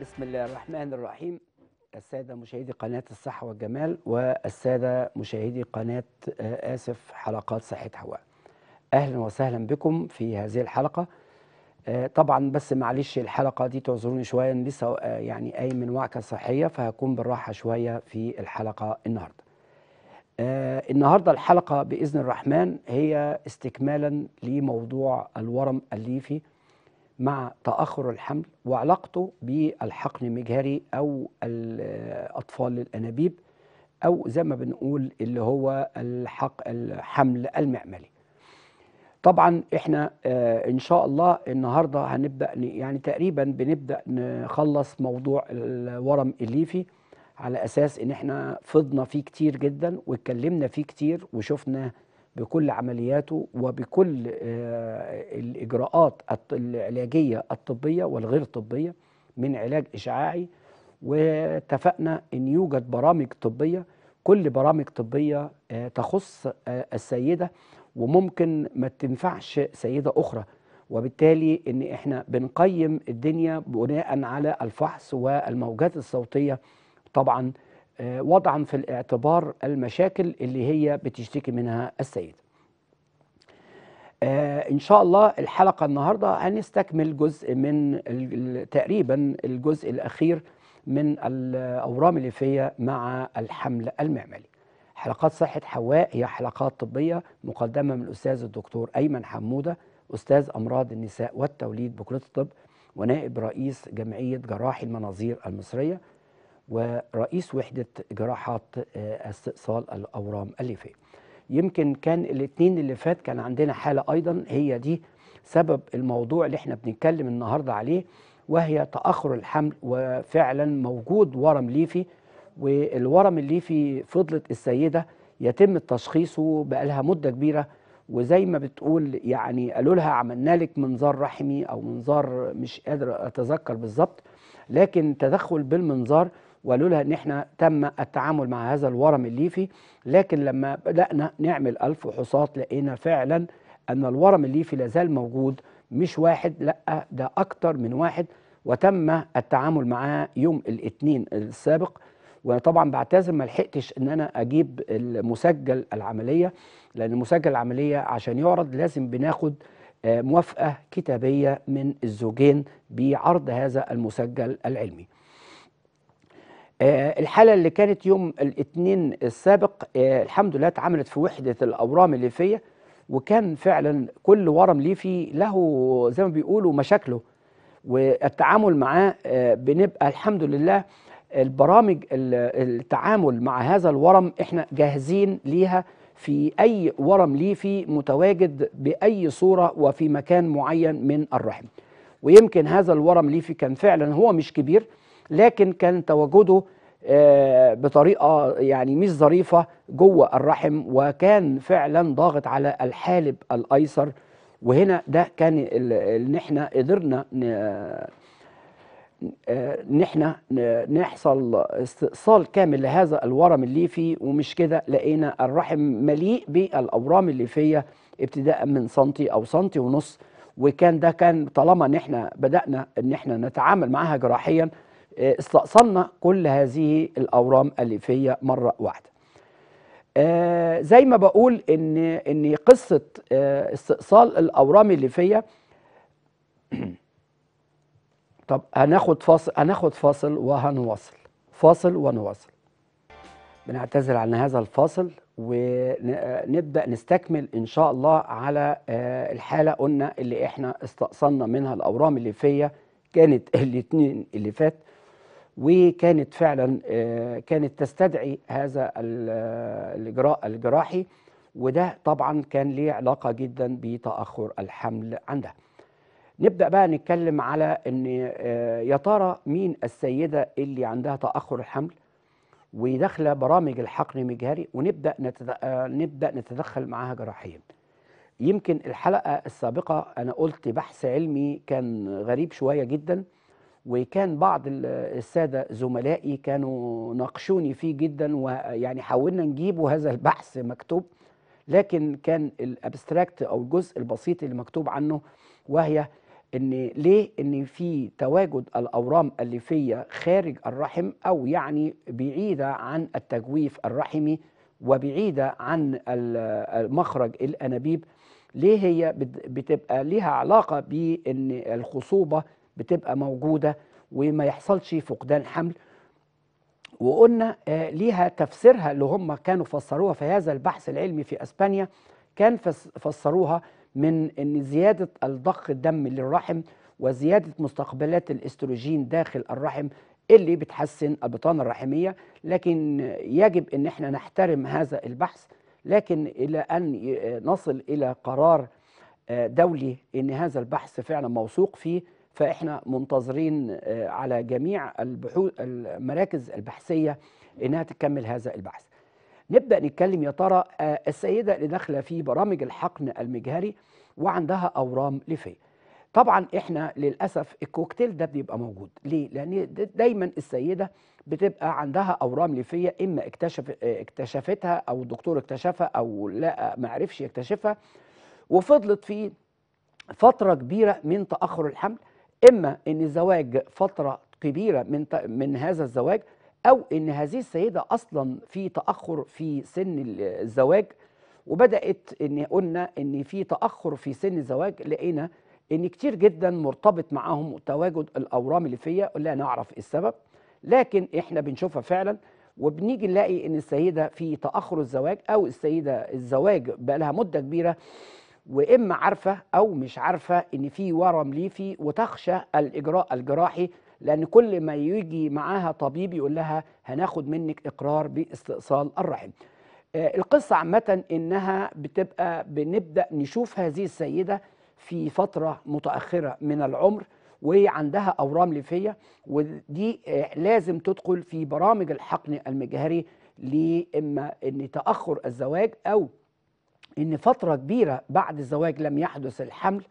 بسم الله الرحمن الرحيم السادة مشاهدي قناة الصحة والجمال والسادة مشاهدي قناة آه، آسف حلقات صحة حواء أهلا وسهلا بكم في هذه الحلقة آه، طبعا بس معلش الحلقة دي تعذروني شوية لسه آه، يعني قايم من وعكة صحية فهكون بالراحة شوية في الحلقة النهاردة النهاردة الحلقة بإذن الرحمن هي استكمالا لموضوع الورم الليفي مع تأخر الحمل وعلاقته بالحقن المجهري أو الأطفال الأنابيب أو زي ما بنقول اللي هو الحق الحمل المعملي طبعا احنا آه ان شاء الله النهارده هنبدا يعني تقريبا بنبدا نخلص موضوع الورم الليفي على اساس ان احنا فضنا فيه كتير جدا واتكلمنا فيه كتير وشفنا بكل عملياته وبكل آه، الإجراءات العلاجية الطبية والغير طبية من علاج إشعاعي واتفقنا أن يوجد برامج طبية كل برامج طبية آه، تخص آه، السيدة وممكن ما تنفعش سيدة أخرى وبالتالي ان احنا بنقيم الدنيا بناء على الفحص والموجات الصوتيه طبعا آه، وضعا في الاعتبار المشاكل اللي هي بتشتكي منها السيده آه ان شاء الله الحلقه النهارده هنستكمل جزء من تقريبا الجزء الاخير من الاورام الليفيه مع الحمل المعملي. حلقات صحه حواء هي حلقات طبيه مقدمه من الاستاذ الدكتور ايمن حموده استاذ امراض النساء والتوليد بكليه الطب ونائب رئيس جمعيه جراحي المناظير المصريه ورئيس وحدة جراحات آه، استئصال الأورام الليفية يمكن كان الاثنين اللي فات كان عندنا حالة أيضا هي دي سبب الموضوع اللي احنا بنتكلم النهاردة عليه وهي تأخر الحمل وفعلا موجود ورم ليفي والورم الليفي فضلت السيدة يتم تشخيصه بقالها مدة كبيرة وزي ما بتقول يعني قالوا لها عملنا لك منظار رحمي او منظار مش قادر اتذكر بالظبط لكن تدخل بالمنظار ولولا ان احنا تم التعامل مع هذا الورم الليفي لكن لما بدانا نعمل الف لقينا فعلا ان الورم الليفي لازال موجود مش واحد لا ده اكتر من واحد وتم التعامل معاه يوم الاثنين السابق وطبعا بعتذر ما لحقتش ان انا اجيب المسجل العمليه لان مسجل العمليه عشان يعرض لازم بناخد آه، موافقه كتابيه من الزوجين بعرض هذا المسجل العلمي آه، الحالة اللي كانت يوم الاثنين السابق آه، الحمد لله اتعملت في وحدة الأورام الليفية وكان فعلا كل ورم ليفي له زي ما بيقولوا مشاكله والتعامل معاه آه، بنبقى الحمد لله البرامج التعامل مع هذا الورم احنا جاهزين ليها في أي ورم ليفي متواجد بأي صورة وفي مكان معين من الرحم ويمكن هذا الورم ليفي كان فعلا هو مش كبير لكن كان تواجده آه، بطريقه يعني مش ظريفه جوه الرحم وكان فعلا ضاغط على الحالب الايسر وهنا ده كان ان احنا قدرنا آه، ان احنا نحصل استئصال كامل لهذا الورم الليفي ومش كده لقينا الرحم مليء بالاورام الليفيه ابتداء من سنتي او سنتي ونص وكان ده كان طالما ان احنا بدانا ان احنا نتعامل معاها جراحيا آه، استأصلنا كل هذه الأورام الليفية مرة واحدة آه، زي ما بقول ان ان قصه آه، استئصال الاورام الليفيه طب هناخد فاصل هناخد فاصل وهنواصل فاصل ونواصل بنعتذر عن هذا الفاصل ونبدا نستكمل ان شاء الله على الحاله قلنا اللي احنا استأصلنا منها الاورام الليفيه كانت الاثنين اللي فات وكانت فعلا آه، كانت تستدعي هذا آه، الاجراء الجراحي وده طبعا كان ليه علاقه جدا بتاخر الحمل عندها نبدا بقى نتكلم على ان آه، يا ترى مين السيده اللي عندها تاخر الحمل وداخله برامج الحقن مجهري ونبدا نبدا نتدخل معاها جراحيا يمكن الحلقه السابقه انا قلت بحث علمي كان غريب شويه جدا وكان بعض السادة زملائي كانوا ناقشوني فيه جدا ويعني حاولنا نجيبه هذا البحث مكتوب لكن كان الابستراكت او الجزء البسيط اللي مكتوب عنه وهي ان ليه ان في تواجد الاورام الليفيه خارج الرحم او يعني بعيده عن التجويف الرحمي وبعيده عن مخرج الانابيب ليه هي بتبقى ليها علاقه بان الخصوبه بتبقى موجودة وما يحصلش فقدان حمل وقلنا آه، ليها تفسيرها اللي هم كانوا فسروها في هذا البحث العلمي في اسبانيا كان فسروها من ان زياده الضخ الدم للرحم وزياده مستقبلات الاستروجين داخل الرحم اللي بتحسن البطانه الرحميه لكن يجب ان احنا نحترم هذا البحث لكن الى ان آه، نصل الى قرار آه، دولي ان هذا البحث فعلا موثوق فيه فاحنا منتظرين آه، على جميع البحوث المراكز البحثيه انها تكمل هذا البحث. نبدا نتكلم يا ترى آه، السيده اللي داخله في برامج الحقن المجهري وعندها اورام ليفيه. طبعا احنا للاسف الكوكتيل ده بيبقى موجود ليه لان دايما السيده بتبقى عندها اورام ليفيه اما اكتشف آه، اكتشفتها او الدكتور اكتشفها او لا ما عرفش يكتشفها وفضلت في فتره كبيره من تاخر الحمل اما ان الزواج فتره كبيره من من هذا الزواج او ان هذه السيده اصلا في تاخر في سن الزواج وبدات ان قلنا ان في تاخر في سن الزواج لقينا ان كتير جدا مرتبط معاهم تواجد الاورام اللي فيا لا نعرف إيه السبب لكن احنا بنشوفها فعلا وبنيجي نلاقي ان السيده في تاخر الزواج او السيده الزواج بقى لها مده كبيره واما عارفه او مش عارفه ان في ورم ليفي وتخشى الاجراء الجراحي لان كل ما يجي معاها طبيب يقول لها هناخد منك اقرار باستئصال الرحم آه، القصه عامه انها بتبقى بنبدا نشوف هذه السيده في فتره متاخره من العمر وعندها اورام ليفيه ودي آه، لازم تدخل في برامج الحقن المجهري لاما ان تاخر الزواج او ان فتره كبيره بعد الزواج لم يحدث الحمل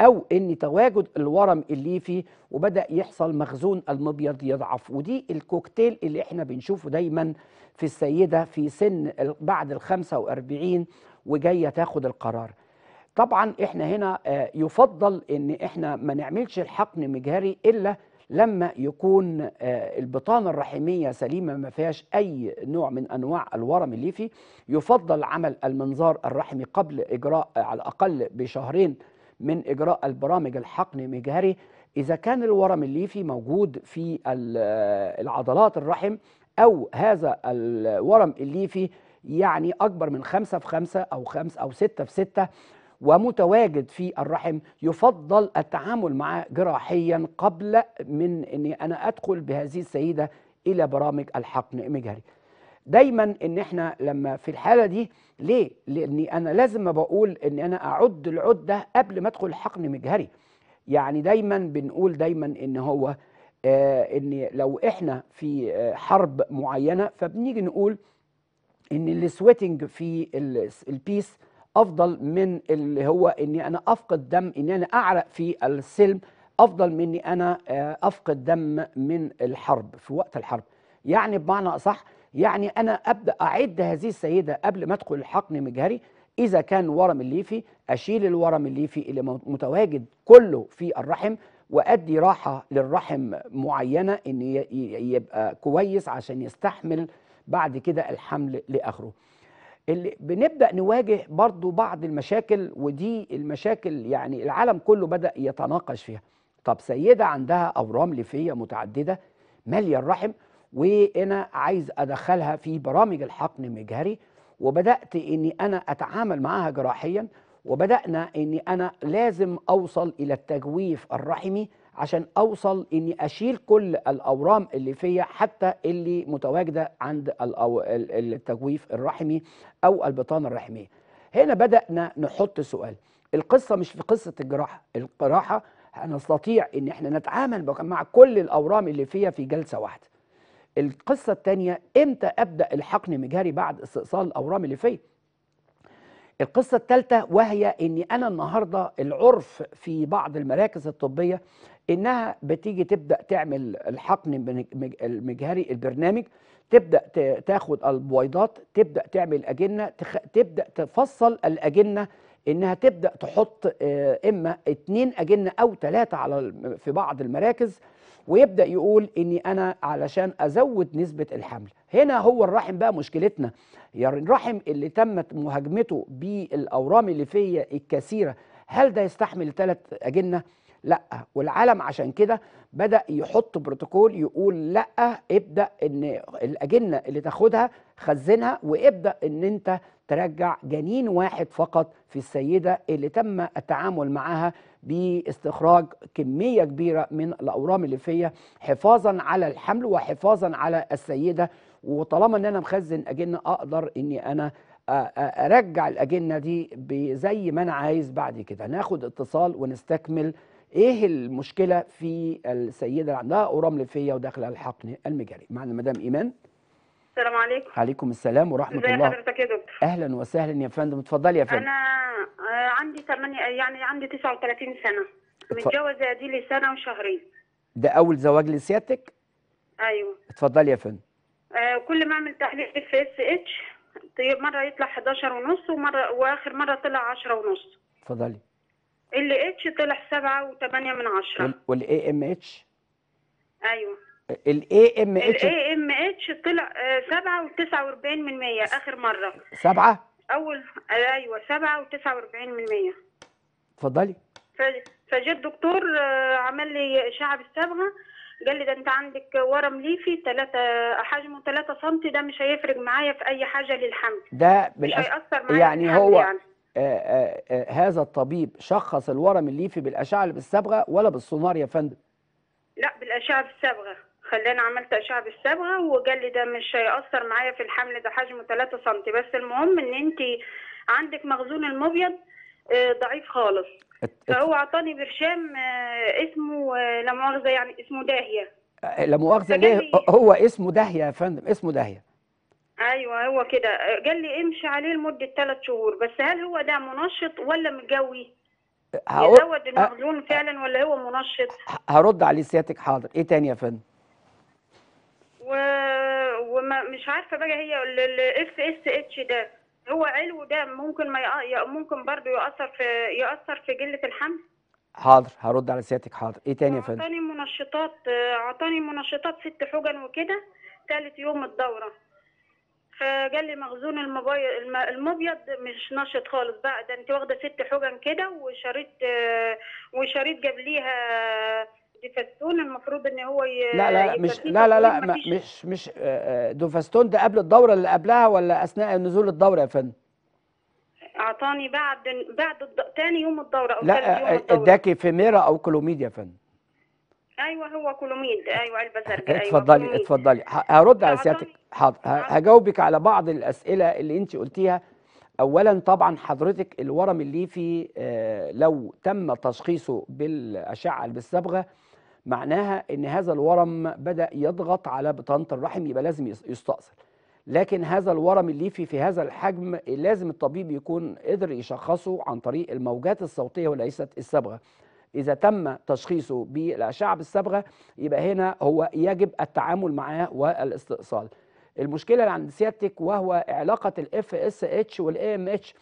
او ان تواجد الورم الليفي وبدا يحصل مخزون المبيض يضعف ودي الكوكتيل اللي احنا بنشوفه دايما في السيده في سن بعد ال 45 وجايه تاخد القرار طبعا احنا هنا آه، يفضل ان احنا ما نعملش الحقن مجهري الا لما يكون آه، البطانه الرحميه سليمه ما فيهاش اي نوع من انواع الورم الليفي يفضل عمل المنظار الرحمي قبل اجراء آه، على الاقل بشهرين من اجراء البرامج الحقن مجهري اذا كان الورم الليفي موجود في آه، العضلات الرحم او هذا الورم الليفي يعني اكبر من خمسة في خمسة او خمسة او ستة في ستة ومتواجد في الرحم يفضل التعامل معه جراحيا قبل من أني أنا أدخل بهذه السيدة إلى برامج الحقن المجهري دايما ان احنا لما في الحاله دي ليه لاني انا لازم بقول ان انا اعد العده قبل ما ادخل حقن مجهري يعني دايما بنقول دايما ان هو آه ان لو احنا في آه، حرب معينه فبنيجي نقول ان السويتنج في البيس افضل من اللي هو اني انا افقد دم اني انا اعرق في السلم افضل من اني انا آه، افقد دم من الحرب في وقت الحرب يعني بمعنى اصح يعني انا ابدا اعد هذه السيده قبل ما ادخل الحقن مجهري اذا كان ورم الليفي اشيل الورم الليفي اللي متواجد كله في الرحم وادي راحه للرحم معينه ان يبقى كويس عشان يستحمل بعد كده الحمل لاخره اللي بنبدا نواجه برضو بعض المشاكل ودي المشاكل يعني العالم كله بدا يتناقش فيها طب سيده عندها اورام ليفيه متعدده ماليه الرحم وانا عايز ادخلها في برامج الحقن المجهري وبدات اني انا اتعامل معاها جراحيا وبدانا اني انا لازم اوصل الى التجويف الرحمي عشان اوصل اني اشيل كل الاورام اللي فيا حتى اللي متواجده عند التجويف الرحمي او البطانه الرحميه هنا بدانا نحط سؤال القصه مش في قصه الجراحه الجراحه هنستطيع ان احنا نتعامل مع كل الاورام اللي فيها في جلسه واحده القصه الثانيه امتى ابدا الحقن مجهري بعد استئصال الاورام اللي فيا القصة الثالثة وهي أني أنا النهاردة العرف في بعض المراكز الطبية إنها بتيجي تبدأ تعمل الحقن المجهري البرنامج تبدأ تاخد البويضات تبدأ تعمل أجنة تخ... تبدأ تفصل الأجنة إنها تبدأ تحط آه، إما اتنين أجنة أو ثلاثة على في بعض المراكز ويبدا يقول اني انا علشان ازود نسبه الحمل هنا هو الرحم بقى مشكلتنا يا يعني الرحم اللي تمت مهاجمته بالاورام اللي الليفيه الكثيره هل ده يستحمل ثلاث اجنه لا والعالم عشان كده بدا يحط بروتوكول يقول لا ابدا ان الاجنه اللي تاخدها خزنها وابدا ان انت ترجع جنين واحد فقط في السيدة اللي تم التعامل معها باستخراج كمية كبيرة من الأورام الليفية حفاظا على الحمل وحفاظا على السيدة وطالما ان انا مخزن اجنه اقدر اني انا ارجع الاجنه دي زي ما انا عايز بعد كده ناخد اتصال ونستكمل ايه المشكله في السيده اللي عندها اورام ليفيه وداخله الحقن المجاري معنا مدام ايمان السلام عليكم عليكم السلام ورحمه الله ازي حضرتك يا دكتور اهلا وسهلا يا فندم اتفضلي يا فندم انا آه، عندي 8 آه، يعني عندي 39 سنه متجوزه دي لي سنه وشهرين ده اول زواج لسيادتك ايوه اتفضلي يا فندم آه، كل ما اعمل تحليل في اس اتش طيب مره يطلع 11 ونص ومره واخر مره طلع 10 ونص اتفضلي ال اتش طلع 7 و8 من 10 والـ ام اتش ايوه الاي ام اتش الاي ام اتش طلع 7.49 آه، من 100 اخر مره 7 اول ايوه 7.49 من 100 اتفضلي فجاء الدكتور آه، عمل لي اشعه بالصبغه قال لي ده انت عندك ورم ليفي 3 حجمه 3 سم ده مش هيفرق معايا في اي حاجه للحمل ده بالأس... مش هيأثر معايا يعني هو يعني. آآ آه، آآ هذا الطبيب شخص الورم الليفي بالاشعه اللي بالصبغه ولا بالسونار يا فندم؟ لا بالاشعه بالصبغه خلاني عملت أشعة بالصبغة وقال لي ده مش هيأثر معايا في الحمل ده حجمه 3 سم بس المهم إن أنت عندك مخزون المبيض آه، ضعيف خالص فهو اعطاني برشام آه، اسمه آه، لا مؤاخذة يعني اسمه داهية لا مؤاخذة ليه هو اسمه داهية يا فندم اسمه داهية ايوه هو كده قال لي امشي عليه لمده ثلاث شهور بس هل هو ده منشط ولا متجوي؟ هقول يزود المخزون فعلا ولا هو منشط؟ هرد عليه سيادتك حاضر ايه تاني يا فندم؟ ومش عارفه بقى هي الاف اس اتش ده هو علو ده ممكن ما ممكن برضه ياثر في ياثر في قله الحمل حاضر هرد على سيادتك حاضر ايه تاني يا فندم عطاني منشطات عطاني منشطات ست حجن وكده ثالث يوم الدوره فقال لي مخزون المبيض المبيض مش نشط خالص بقى ده انت واخده ست حجن كده وشريط وشريط جاب ليها دوفاستون المفروض ان هو ي... لا لا مش لا لا لا مش مش آه، آه، دوفاستون ده قبل الدوره اللي قبلها ولا اثناء نزول الدوره يا فندم؟ اعطاني بعد بعد ثاني يوم الدوره او لا اداكي آه، فيميرا او كلوميد يا فندم ايوه هو كلوميد ايوه علبه زرقاء ايوه اتفضلي كلوميد. اتفضلي هرد على سيادتك حاضر هجاوبك على بعض الاسئله اللي انت قلتيها اولا طبعا حضرتك الورم الليفي لو تم تشخيصه بالاشعه بالصبغه معناها ان هذا الورم بدا يضغط على بطانه الرحم يبقى لازم يستأصل لكن هذا الورم الليفي في هذا الحجم لازم الطبيب يكون قدر يشخصه عن طريق الموجات الصوتيه وليست الصبغه اذا تم تشخيصه بالاشعه بالصبغه يبقى هنا هو يجب التعامل معاه والاستئصال المشكله اللي عند سيادتك وهو علاقه الاف اس اتش والاي ام اتش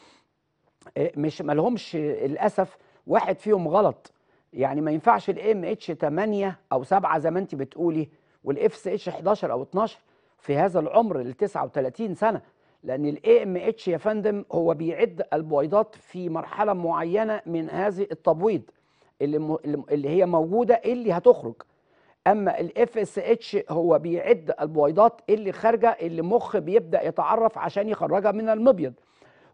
مش ملهمش للاسف واحد فيهم غلط يعني ما ينفعش الام اتش 8 او 7 زي ما انت بتقولي والاف اس اتش 11 او 12 في هذا العمر ال 39 سنه لان الاي ام اتش يا فندم هو بيعد البويضات في مرحله معينه من هذه التبويض اللي, اللي هي موجوده اللي هتخرج اما الاف اس اتش هو بيعد البويضات اللي خارجه اللي مخ بيبدا يتعرف عشان يخرجها من المبيض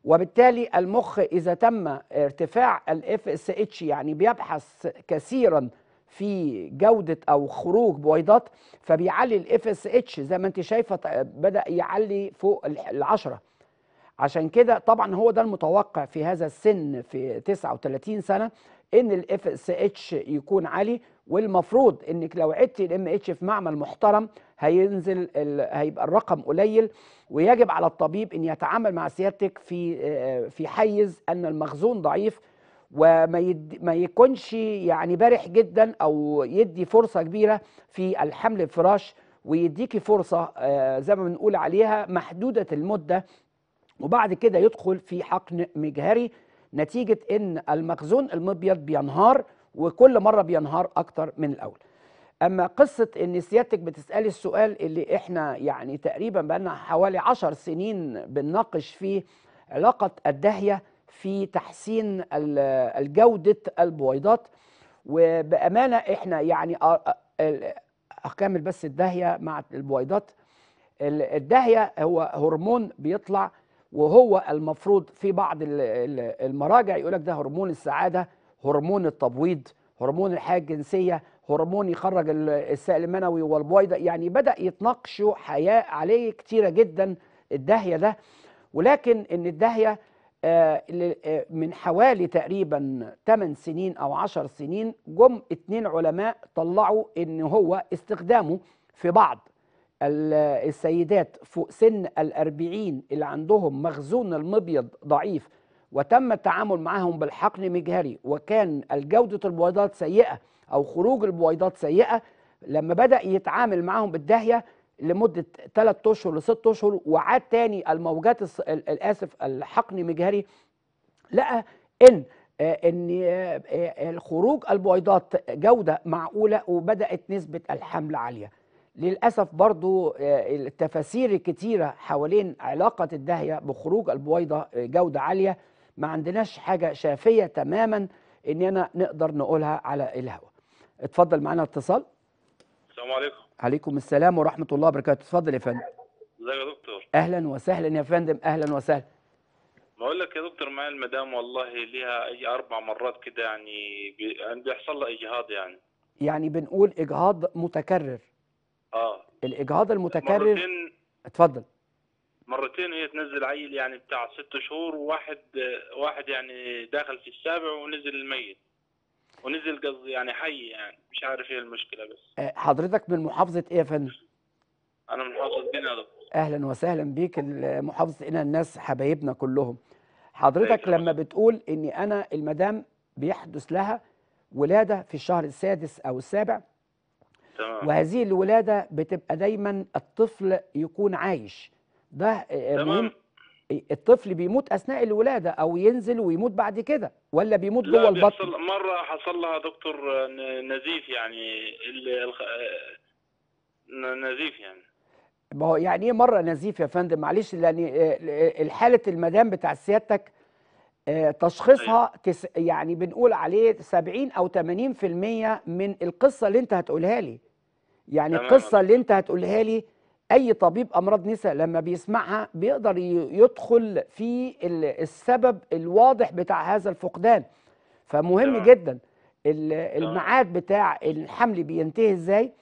وبالتالي المخ اذا تم ارتفاع الاف اس اتش يعني بيبحث كثيرا في جودة أو خروج بويضات فبيعلي الاف اس اتش زي ما أنت شايفة بدأ يعلي فوق العشرة عشان كده طبعا هو ده المتوقع في هذا السن في 39 سنة إن الاف اس اتش يكون عالي والمفروض انك لو عدتي الام اتش في معمل محترم هينزل هيبقى الرقم قليل ويجب على الطبيب ان يتعامل مع سيادتك في آه، في حيز ان المخزون ضعيف وما يد ما يكونش يعني بارح جدا او يدي فرصه كبيره في الحمل الفراش ويديكي فرصه آه، زي ما بنقول عليها محدوده المده وبعد كده يدخل في حقن مجهري نتيجه ان المخزون المبيض بينهار وكل مره بينهار اكتر من الاول اما قصه ان سيادتك بتسالي السؤال اللي احنا يعني تقريبا بقالنا حوالي عشر سنين بنناقش فيه علاقه الدهيه في تحسين الجوده البويضات وبامانه احنا يعني اكمل بس الدهيه مع البويضات الدهيه هو هرمون بيطلع وهو المفروض في بعض المراجع يقول لك ده هرمون السعاده هرمون التبويض هرمون الحياه الجنسيه هرمون يخرج السائل المنوي والبويضه يعني بدا يتناقشوا حياه عليه كتيره جدا الداهيه ده ولكن ان الداهيه آه، آه، من حوالي تقريبا 8 سنين او 10 سنين جم اتنين علماء طلعوا ان هو استخدامه في بعض السيدات فوق سن الأربعين اللي عندهم مخزون المبيض ضعيف وتم التعامل معهم بالحقن مجهري وكان الجودة البويضات سيئة أو خروج البويضات سيئة لما بدأ يتعامل معهم بالدهية لمدة 3 أشهر ل 6 أشهر وعاد تاني الموجات الآسف الحقن مجهري لقى إن آه، ان آه، آه، الخروج البويضات جوده معقوله وبدات نسبه الحمل عاليه للاسف برضو التفاسير الكتيره حوالين علاقه الدهيه بخروج البويضه جوده عاليه ما عندناش حاجه شافيه تماما اننا نقدر نقولها على الهواء اتفضل معانا اتصال السلام عليكم عليكم السلام ورحمه الله وبركاته اتفضل يا فندم ازيك يا دكتور اهلا وسهلا يا فندم اهلا وسهلا بقول لك يا دكتور معايا المدام والله ليها اي اربع مرات كده يعني, يعني بيحصل لها اجهاض يعني يعني بنقول اجهاض متكرر اه الاجهاض المتكرر اتفضل مرتين هي تنزل عيل يعني بتاع ست شهور وواحد واحد يعني داخل في السابع ونزل الميت ونزل قصدي يعني حي يعني مش عارف ايه المشكله بس آه، حضرتك من محافظه ايه يا فندم؟ انا من محافظه قنا يا دكتور اهلا وسهلا بيك محافظه قنا الناس حبايبنا كلهم حضرتك لما بتقول ان انا المدام بيحدث لها ولاده في الشهر السادس او السابع تمام. وهذه الولاده بتبقى دايما الطفل يكون عايش ده آه، تمام الطفل بيموت اثناء الولاده او ينزل ويموت بعد كده ولا بيموت جوه البطن مره حصل لها دكتور نزيف يعني نزيف يعني ما هو يعني ايه مره نزيف يا فندم معلش لان آه، آه، الحاله المدام بتاع سيادتك تشخيصها أيوة. تس يعني بنقول عليه 70 او 80% من القصه اللي انت هتقولها لي يعني القصه اللي انت هتقولها لي اي طبيب امراض نساء لما بيسمعها بيقدر يدخل في السبب الواضح بتاع هذا الفقدان فمهم جدا الميعاد بتاع الحمل بينتهي ازاي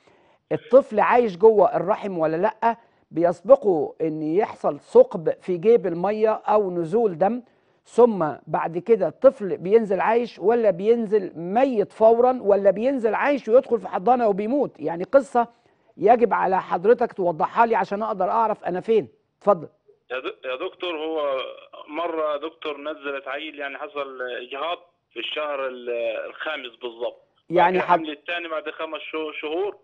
الطفل عايش جوه الرحم ولا لا بيسبقه ان يحصل ثقب في جيب الميه او نزول دم ثم بعد كده الطفل بينزل عايش ولا بينزل ميت فورا ولا بينزل عايش ويدخل في حضانه وبيموت يعني قصه يجب على حضرتك توضحها لي عشان اقدر اعرف انا فين اتفضل يا دكتور هو مره دكتور نزلت عيل يعني حصل اجهاض في الشهر الخامس بالظبط يعني الحمل الثاني بعد خمس شهور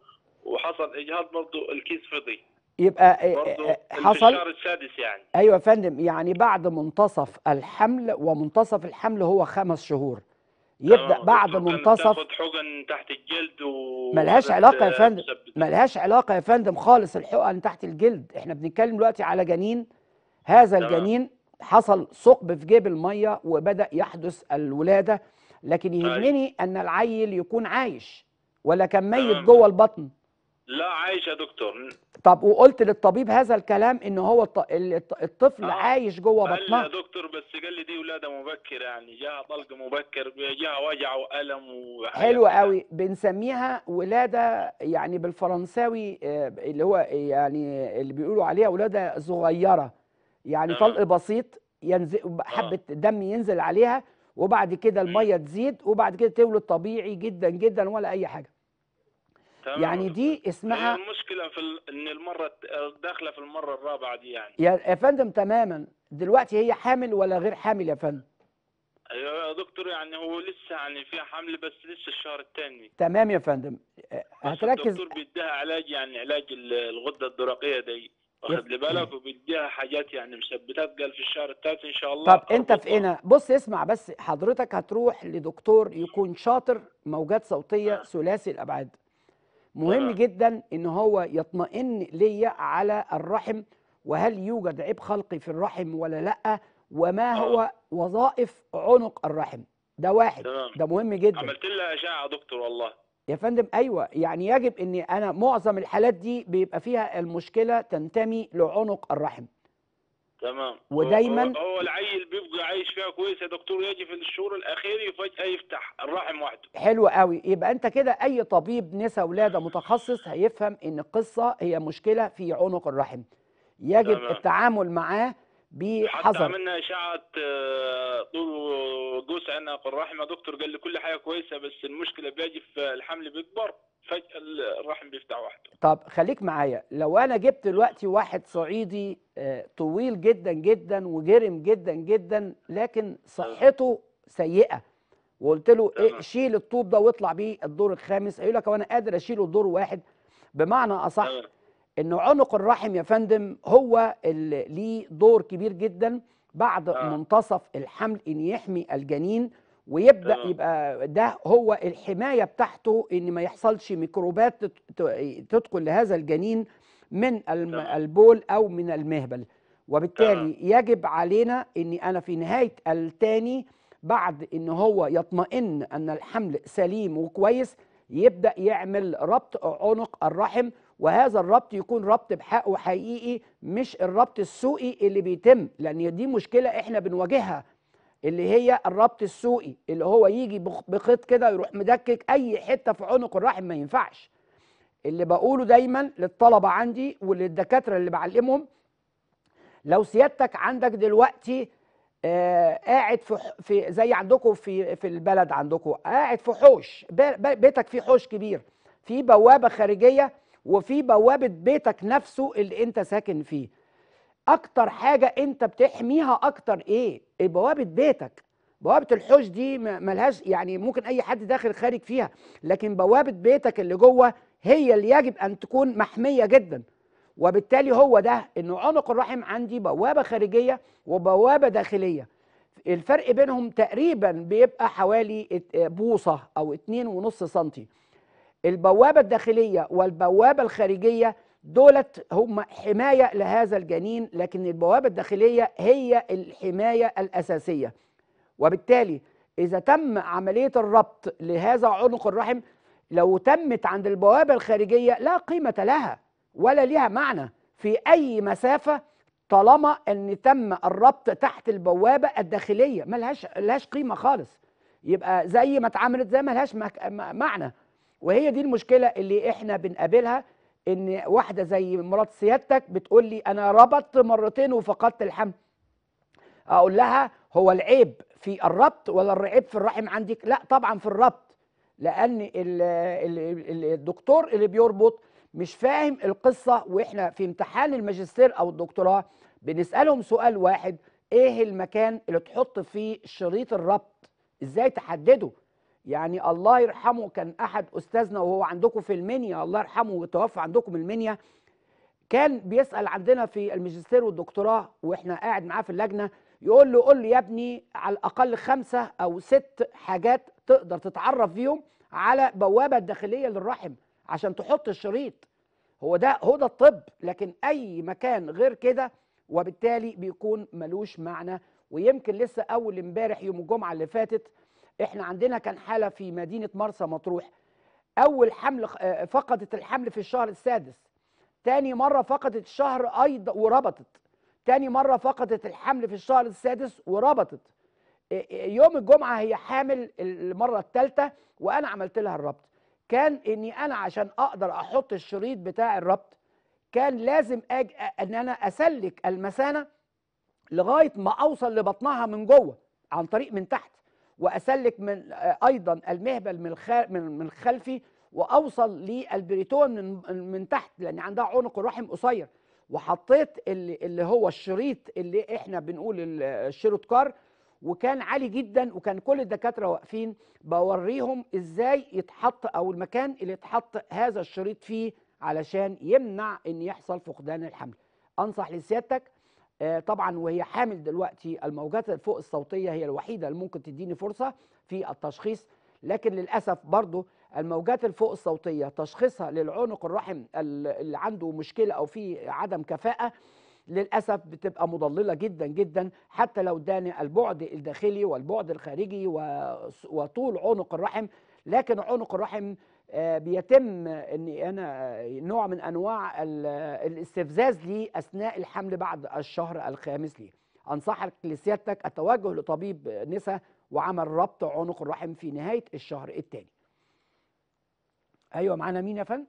وحصل اجهاض برضه الكيس فضي يبقى آه، آه، آه، حصل الشهر السادس يعني ايوه يا فندم يعني بعد منتصف الحمل ومنتصف الحمل هو خمس شهور يبدا آه، بعد منتصف حقن تحت الجلد و ملهاش علاقه يا فندم ملهاش علاقه يا فندم خالص الحقن تحت الجلد احنا بنتكلم دلوقتي على جنين هذا الجنين حصل ثقب في جيب الميه وبدا يحدث الولاده لكن أيوة. يهمني ان العيل يكون عايش ولا كان ميت جوه البطن لا عايش يا دكتور طب وقلت للطبيب هذا الكلام ان هو الطفل آه. عايش جوه بطنها قال يا دكتور بس قال لي دي ولاده مبكره يعني جاها طلق مبكر جاها وجع والم حلو قوي بنسميها ولاده يعني بالفرنساوي آه، اللي هو يعني اللي بيقولوا عليها ولاده صغيره يعني آه. طلق بسيط ينزل آه. حبه آه. دم ينزل عليها وبعد كده الميه تزيد وبعد كده تولد طبيعي جدا جدا ولا اي حاجه تمام. يعني دي اسمها المشكله في ان المره داخله في المره الرابعه دي يعني يا فندم تماما دلوقتي هي حامل ولا غير حامل يا فندم يا دكتور يعني هو لسه يعني فيها حمل بس لسه الشهر الثاني تمام يا فندم أه، هتركز الدكتور بيديها علاج يعني علاج الغده الدرقيه دي واخد لي بالك وبيديها حاجات يعني مثبتات قال في الشهر الثالث ان شاء الله طب انت في هنا بص اسمع بس حضرتك هتروح لدكتور يكون شاطر موجات صوتيه آه. ثلاثي الابعاد مهم آه. جدا ان هو يطمئن ليا على الرحم وهل يوجد عيب خلقي في الرحم ولا لا وما آه. هو وظائف عنق الرحم ده واحد ده مهم جدا عملت لها اشعه يا دكتور والله يا فندم ايوه يعني يجب ان انا معظم الحالات دي بيبقى فيها المشكله تنتمي لعنق الرحم تمام ودايما هو, العيل بيبقى عايش فيها كويس يا دكتور يجي في الشهور الاخيره فجاه يفتح الرحم وحده حلو قوي يبقى انت كده اي طبيب نساء ولاده متخصص هيفهم ان القصه هي مشكله في عنق الرحم يجب تمام. التعامل معاه بحذر حتى عملنا اشاعه آه، طول قوس عنا قل رحمه دكتور قال لي كل حاجه كويسه بس المشكله بيجي في الحمل بيكبر فجاه الرحم بيفتح وحده طب خليك معايا لو انا جبت دلوقتي واحد صعيدي آه، طويل جدا جدا وجرم جدا جدا لكن صحته سيئه وقلت له إيه شيل الطوب ده واطلع بيه الدور الخامس هيقول لك انا قادر اشيله الدور واحد بمعنى اصح ان عنق الرحم يا فندم هو اللي ليه دور كبير جدا بعد آه. منتصف الحمل ان يحمي الجنين ويبدا آه. يبقى ده هو الحمايه بتاعته ان ما يحصلش ميكروبات تدخل لهذا الجنين من آه. البول او من المهبل وبالتالي آه. يجب علينا ان انا في نهايه الثاني بعد ان هو يطمئن ان الحمل سليم وكويس يبدا يعمل ربط عنق الرحم وهذا الربط يكون ربط بحق وحقيقي مش الربط السوقي اللي بيتم لان دي مشكله احنا بنواجهها اللي هي الربط السوقي اللي هو يجي بخيط كده يروح مدكك اي حته في عنق الرحم ما ينفعش اللي بقوله دايما للطلبه عندي وللدكاتره اللي بعلمهم لو سيادتك عندك دلوقتي آه قاعد في في زي عندكم في في البلد عندكم قاعد في حوش بيتك في حوش كبير في بوابه خارجيه وفي بوابه بيتك نفسه اللي انت ساكن فيه اكتر حاجه انت بتحميها اكتر ايه بوابه بيتك بوابه الحوش دي ملهاش يعني ممكن اي حد داخل خارج فيها لكن بوابه بيتك اللي جوه هي اللي يجب ان تكون محميه جدا وبالتالي هو ده انه عنق الرحم عندي بوابه خارجيه وبوابه داخليه الفرق بينهم تقريبا بيبقى حوالي بوصه او اتنين ونص سنتي البوابة الداخلية والبوابة الخارجية دولت هم حماية لهذا الجنين لكن البوابة الداخلية هي الحماية الأساسية وبالتالي إذا تم عملية الربط لهذا عنق الرحم لو تمت عند البوابة الخارجية لا قيمة لها ولا لها معنى في أي مسافة طالما أن تم الربط تحت البوابة الداخلية ملهاش لهاش قيمة خالص يبقى زي ما اتعملت زي ملهاش معنى وهي دي المشكله اللي احنا بنقابلها ان واحده زي مرات سيادتك بتقول لي انا ربطت مرتين وفقدت الحمل اقول لها هو العيب في الربط ولا العيب في الرحم عندك لا طبعا في الربط لان الدكتور اللي بيربط مش فاهم القصه واحنا في امتحان الماجستير او الدكتوراه بنسالهم سؤال واحد ايه المكان اللي تحط فيه شريط الربط ازاي تحدده يعني الله يرحمه كان احد استاذنا وهو عندكم في المنيا الله يرحمه وتوفى عندكم المنيا كان بيسال عندنا في الماجستير والدكتوراه واحنا قاعد معاه في اللجنه يقول له قول لي يا ابني على الاقل خمسه او ست حاجات تقدر تتعرف فيهم على بوابه الداخليه للرحم عشان تحط الشريط هو ده هو ده الطب لكن اي مكان غير كده وبالتالي بيكون ملوش معنى ويمكن لسه اول امبارح يوم الجمعه اللي فاتت احنا عندنا كان حاله في مدينه مرسى مطروح اول حمل آه، فقدت الحمل في الشهر السادس تاني مره فقدت الشهر ايضا وربطت تاني مره فقدت الحمل في الشهر السادس وربطت آه، آه، يوم الجمعه هي حامل المره الثالثه وانا عملت لها الربط كان اني انا عشان اقدر احط الشريط بتاع الربط كان لازم أج... ان انا اسلك المثانه لغايه ما اوصل لبطنها من جوه عن طريق من تحت واسلك من آه، ايضا المهبل من من خلفي واوصل للبريتون من من تحت لان عندها عنق الرحم قصير وحطيت اللي, اللي هو الشريط اللي احنا بنقول الشريط كار وكان عالي جدا وكان كل الدكاتره واقفين بوريهم ازاي يتحط او المكان اللي يتحط هذا الشريط فيه علشان يمنع ان يحصل فقدان الحمل انصح لسيادتك آه، طبعا وهي حامل دلوقتي الموجات الفوق الصوتيه هي الوحيده اللي ممكن تديني فرصه في التشخيص لكن للاسف برضو الموجات الفوق الصوتيه تشخيصها للعنق الرحم اللي عنده مشكله او في عدم كفاءه للاسف بتبقى مضلله جدا جدا حتى لو اداني البعد الداخلي والبعد الخارجي وطول عنق الرحم لكن عنق الرحم آه، بيتم ان انا آه، نوع من انواع الاستفزاز لي اثناء الحمل بعد الشهر الخامس لي انصحك لسيادتك التوجه لطبيب نسا وعمل ربط عنق الرحم في نهايه الشهر الثاني ايوه معانا مين يا فندم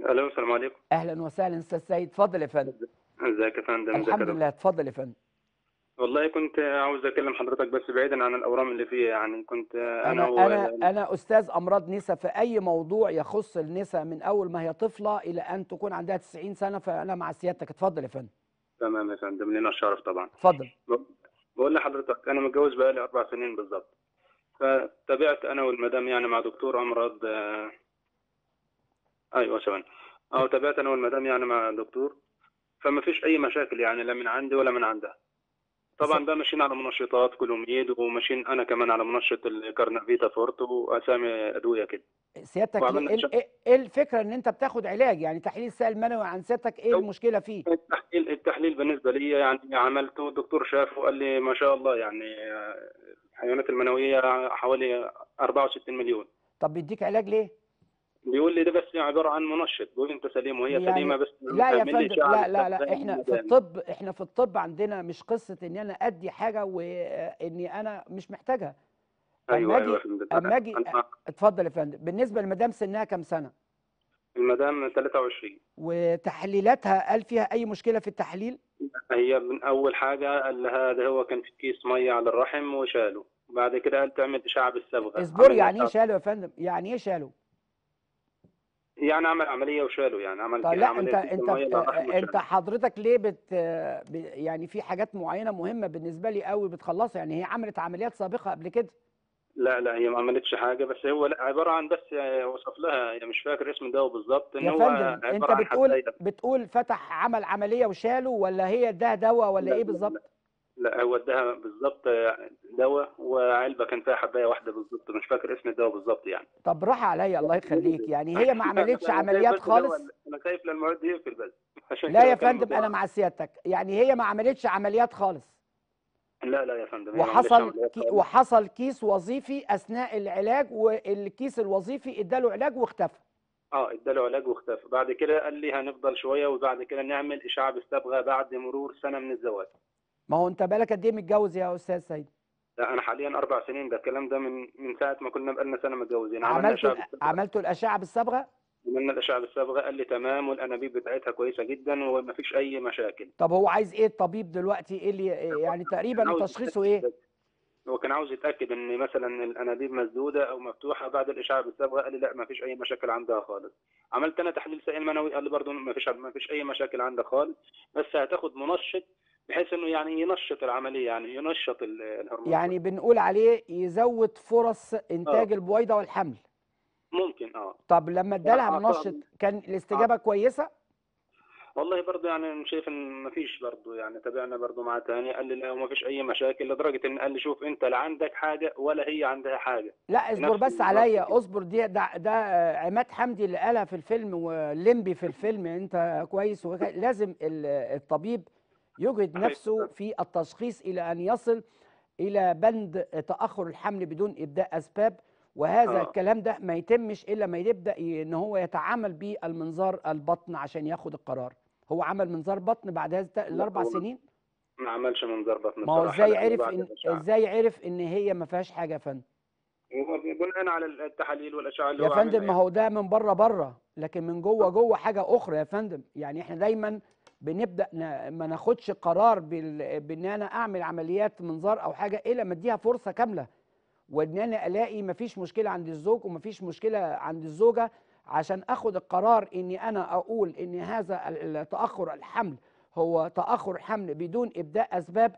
الو السلام عليكم اهلا وسهلا استاذ سيد اتفضل يا فندم ازيك يا فندم الحمد لله اتفضل يا فندم والله كنت عاوز اكلم حضرتك بس بعيدا عن الاورام اللي فيها يعني كنت انا انا و... انا, استاذ امراض نساء في اي موضوع يخص النساء من اول ما هي طفله الى ان تكون عندها 90 سنه فانا مع سيادتك اتفضل يا فندم تمام يا فندم لنا الشرف طبعا اتفضل بقول لحضرتك انا متجوز بقالي اربع سنين بالظبط فتابعت انا والمدام يعني مع دكتور امراض ايوه ثواني اه تابعت انا والمدام يعني مع دكتور فما فيش اي مشاكل يعني لا من عندي ولا من عندها طبعا بقى ماشيين على منشطات كولوميد وماشيين انا كمان على منشط الكارنافيتا فورت واسامي ادويه كده سيادتك إيه, ايه ايه الفكره ان انت بتاخد علاج يعني تحليل السائل المنوي عن سيادتك ايه المشكله فيه؟ التحليل التحليل بالنسبه لي يعني عملته الدكتور شافه وقال لي ما شاء الله يعني آه، الحيوانات المنويه حوالي 64 مليون طب بيديك علاج ليه؟ بيقول لي ده بس عباره عن منشط بيقول انت سليم وهي يعني سليمه بس لا يا فندم لا لا لا احنا في الطب احنا في الطب عندنا مش قصه ان انا ادي حاجه واني انا مش محتاجها ايوه أماجي أيوة اما اجي اتفضل يا فندم بالنسبه لمدام سنها كام سنه؟ المدام 23 وتحليلاتها قال فيها اي مشكله في التحليل؟ هي من اول حاجه قال لها ده هو كان في كيس ميه على الرحم وشاله بعد كده قال تعمل اشعه بالصبغه اصبر يعني ايه شاله يا فندم؟ يعني ايه شاله؟ يعني عمل عمليه وشاله يعني عمل طيب لا انت انت انت حضرتك ليه بت يعني في حاجات معينه مهمه بالنسبه لي قوي بتخلصها يعني هي عملت عمليات سابقه قبل كده لا لا هي ما عملتش حاجه بس هو لا عباره عن بس آه، وصف لها يعني مش فاكر اسم ده بالظبط ان هو انت بتقول بتقول فتح عمل عمليه وشاله ولا هي ده دواء ولا لا ايه بالظبط؟ لا هو اداها بالظبط دواء وعلبه كان فيها حبايه واحده بالظبط مش فاكر اسم الدواء بالظبط يعني طب راح عليا الله يخليك يعني هي ما عملتش عمليات خالص انا خايف لما المواد يقفل بس عشان لا يا فندم انا يعني. مع سيادتك يعني هي ما عملتش عمليات خالص لا لا يا فندم وحصل كي وحصل كيس وظيفي اثناء العلاج والكيس الوظيفي اداله علاج واختفى اه اداله علاج واختفى بعد كده قال لي هنفضل شويه وبعد كده نعمل اشعه بالصبغه بعد مرور سنه من الزواج ما هو انت بقالك قد ايه متجوز يا استاذ سيد؟ لا انا حاليا اربع سنين ده الكلام ده من من ساعه ما كنا بقالنا سنه متجوزين عملت عملتوا الاشعه بالصبغه؟ عملنا الاشعه بالصبغه قال لي تمام والانابيب بتاعتها كويسه جدا ومفيش اي مشاكل طب هو عايز ايه الطبيب دلوقتي ايه اللي إيه يعني تقريبا تشخيصه ايه؟ هو كان عاوز يتاكد ان مثلا الانابيب مسدوده او مفتوحه بعد الاشعه بالصبغه قال لي لا ما فيش اي مشاكل عندها خالص عملت انا تحليل سائل منوي قال لي برضه ما فيش ما فيش اي مشاكل عندها خالص بس هتاخد منشط بحيث انه يعني ينشط العمليه يعني ينشط الهرمون يعني بنقول عليه يزود فرص انتاج آه. البويضه والحمل ممكن اه طب لما ادالها منشط كان الاستجابه آه. كويسه والله برضه يعني شايف ان ما فيش برضه يعني تابعنا برضه مع تاني قال لي لا وما فيش اي مشاكل لدرجه ان قال لي شوف انت لا عندك حاجه ولا هي عندها حاجه لا اصبر بس عليا اصبر دي ده, ده عماد حمدي اللي قالها في الفيلم وليمبي في الفيلم انت كويس لازم الطبيب يجهد نفسه في التشخيص إلى أن يصل إلى بند تأخر الحمل بدون إبداء أسباب وهذا آه. الكلام ده ما يتمش إلا ما يبدأ أن هو يتعامل بالمنظار البطن عشان ياخد القرار هو عمل منظار بطن بعد هذه الأربع سنين؟ ما عملش منظار بطن ما هو إزاي عرف إن إزاي عرف إن هي ما فيهاش حاجة يا فندم؟ بناء على التحاليل والاشعه اللي يا فندم ما يعني. هو ده من بره بره لكن من جوه آه. جوه حاجه اخرى يا فندم يعني احنا دايما بنبدا ما ناخدش قرار بان انا اعمل عمليات منظار او حاجه الا ما اديها فرصه كامله وان انا الاقي ما فيش مشكله عند الزوج وما فيش مشكله عند الزوجه عشان اخد القرار اني انا اقول ان هذا تاخر الحمل هو تاخر حمل بدون ابداء اسباب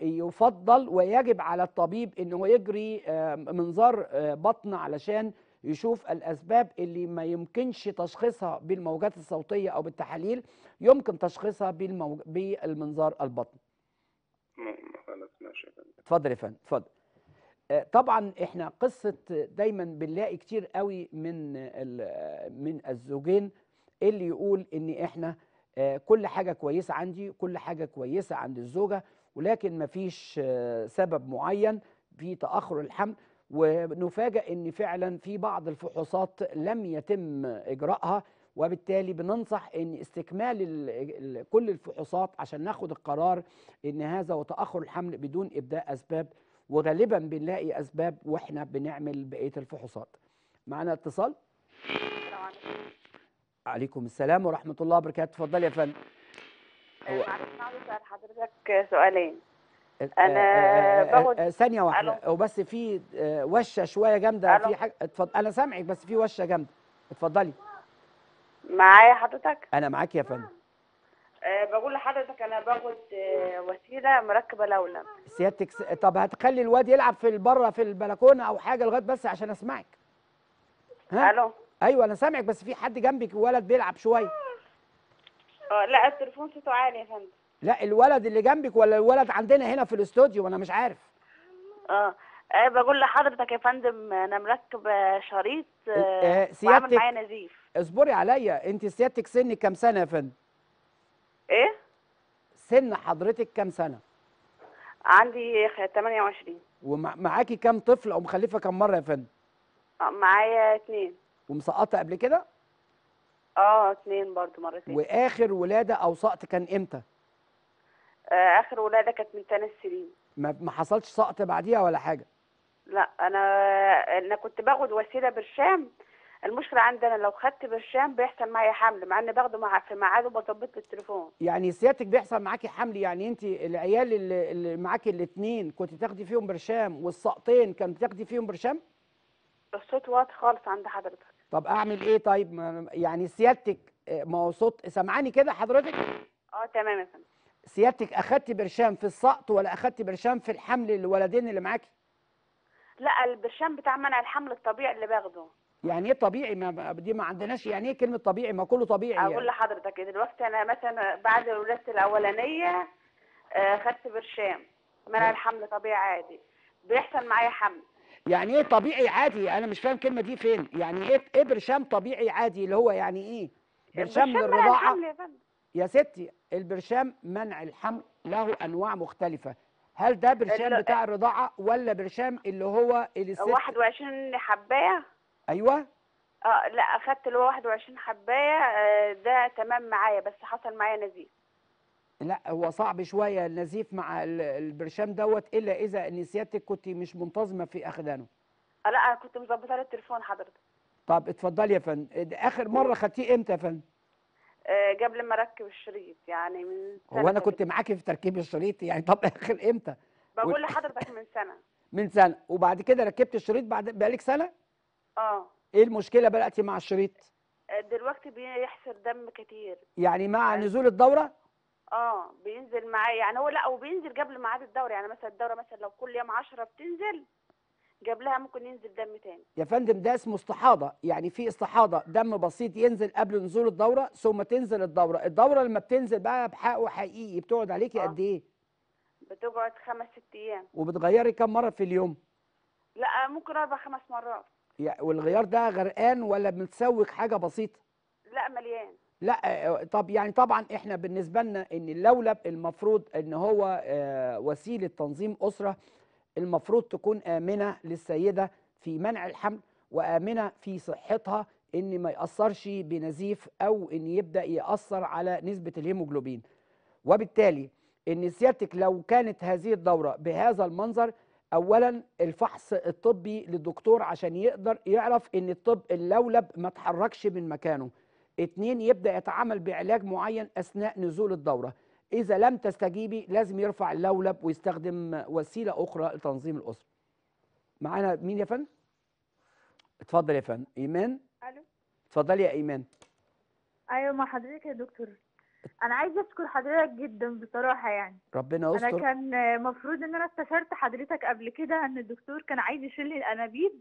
يفضل ويجب على الطبيب ان هو يجري آه، منظار آه، بطن علشان يشوف الأسباب اللي ما يمكنش تشخيصها بالموجات الصوتية أو بالتحاليل يمكن تشخيصها بالموج... بالمنظار البطني اتفضل يا فندم اتفضل آه، طبعا احنا قصه دايما بنلاقي كتير قوي من من الزوجين اللي يقول ان احنا آه، كل حاجه كويسه عندي كل حاجه كويسه عند الزوجه ولكن مفيش آه، سبب معين في تاخر الحمل ونفاجئ ان فعلا في بعض الفحوصات لم يتم اجراءها وبالتالي بننصح ان استكمال كل الفحوصات عشان ناخد القرار ان هذا وتاخر الحمل بدون ابداء اسباب وغالبا بنلاقي اسباب واحنا بنعمل بقيه الفحوصات معنا اتصال عليكم السلام ورحمه الله وبركاته اتفضلي يا فندم أه، معلش اسال حضرتك سؤالين انا آه، آه، آه، باخد ثانيه واحده وبس في وشه شويه جامده في حاجه اتفضل انا سامعك بس في وشه جامده اتفضلي معايا حضرتك انا معاك يا فندم بقول لحضرتك انا باخد وسيله مركبه لولا سيادتك س... طب هتخلي الواد يلعب في بره في البلكونه او حاجه لغايه بس عشان اسمعك ها الو ايوه انا سامعك بس في حد جنبك ولد بيلعب شويه اه لا التليفون صوته عالي يا فندم لا الولد اللي جنبك ولا الولد عندنا هنا في الاستوديو انا مش عارف اه, آه، بقول لحضرتك يا فندم انا مركب آه، شريط أه إيه، إيه، سيادتك معايا نزيف اصبري عليا انت سيادتك سنك كام سنه يا فندم ايه سن حضرتك كام سنه عندي 28 ومعاكي كام طفل او مخلفه كام مره يا فندم آه، معايا اتنين ومسقطه قبل كده اه اتنين برضو مرتين واخر ولاده او سقط كان امتى آه، اخر ولاده كانت من ثلاث سنين ما حصلش سقط بعديها ولا حاجه لا انا انا كنت باخد وسيله برشام المشكله عندنا لو خدت برشام بيحصل معايا حمل مع اني باخده مع في ميعاد وبظبط التليفون يعني سيادتك بيحصل معاكي حمل يعني انت العيال اللي معاكي الاثنين كنت تاخدي فيهم برشام والسقطين كنت تاخدي فيهم برشام الصوت واطي خالص عند حضرتك طب اعمل ايه طيب يعني سيادتك آه، ما هو صوت سامعاني كده حضرتك اه تمام يا فندم سيادتك اخذتي برشام في السقط ولا اخذتي برشام في الحمل الولدين اللي معاكي لا البرشام بتاع منع الحمل الطبيعي اللي باخده يعني ايه طبيعي ما دي ما عندناش يعني ايه كلمه طبيعي ما كله طبيعي يعني. اقول يعني. لحضرتك دلوقتي انا مثلا بعد ولادتي الاولانيه آه، خدت برشام منع الحمل طبيعي عادي بيحصل معايا حمل يعني ايه طبيعي عادي انا مش فاهم الكلمه دي فين يعني ايه ايه برشام طبيعي عادي اللي هو يعني ايه برشام للرضاعه يا ستي البرشام منع الحمل له انواع مختلفه هل ده برشام بتاع الرضاعه ولا برشام اللي هو اللي الست 21 حبايه ايوه اه لا اخدت اللي هو 21 حبايه آه، ده تمام معايا بس حصل معايا نزيف لا هو صعب شويه النزيف مع البرشام دوت الا اذا ان سيادتك كنت مش منتظمه في اخدانه آه، لا انا كنت مظبطه التليفون حضرتك طب اتفضلي يا فندم آه، اخر مره خدتيه امتى يا فندم آه، قبل ما اركب الشريط يعني من سنة هو انا كنت معاكي في تركيب الشريط يعني طب اخر امتى بقول لحضرتك من سنه من سنه وبعد كده ركبت الشريط بعد بقالك سنه اه ايه المشكله بداتي مع الشريط آه، دلوقتي بيحصل دم كتير يعني مع يعني نزول الدوره اه بينزل معايا يعني هو لا وبينزل قبل ميعاد الدوره يعني مثلا الدوره مثلا لو كل يوم 10 بتنزل قبلها ممكن ينزل دم تاني يا فندم ده اسمه استحاضه يعني في استحاضه دم بسيط ينزل قبل نزول الدوره ثم تنزل الدوره الدوره لما بتنزل بقى بحقه حقيقي بتقعد عليكي آه. قد ايه بتقعد خمس ست ايام وبتغيري كم مره في اليوم لا ممكن اربع خمس مرات يعني والغيار ده غرقان ولا متسوك حاجه بسيطه لا مليان لا آه، آه، طب يعني طبعا احنا بالنسبه لنا ان اللولب المفروض ان هو وسيله تنظيم اسره المفروض تكون آمنة للسيدة في منع الحمل وآمنة في صحتها إن ما يأثرش بنزيف أو إن يبدأ يأثر على نسبة الهيموجلوبين وبالتالي إن سيادتك لو كانت هذه الدورة بهذا المنظر أولا الفحص الطبي للدكتور عشان يقدر يعرف إن الطب اللولب ما تحركش من مكانه اتنين يبدأ يتعامل بعلاج معين أثناء نزول الدورة إذا لم تستجيبي لازم يرفع اللولب ويستخدم وسيلة أخرى لتنظيم الأسرة معانا مين يا فندم؟ اتفضل يا فندم إيمان ألو اتفضلي يا إيمان أيوة مع حضرتك يا دكتور انا عايزه اشكر حضرتك جدا بصراحه يعني ربنا يستر انا كان المفروض ان انا استشرت حضرتك قبل كده ان الدكتور كان عايز يشيل لي الانابيب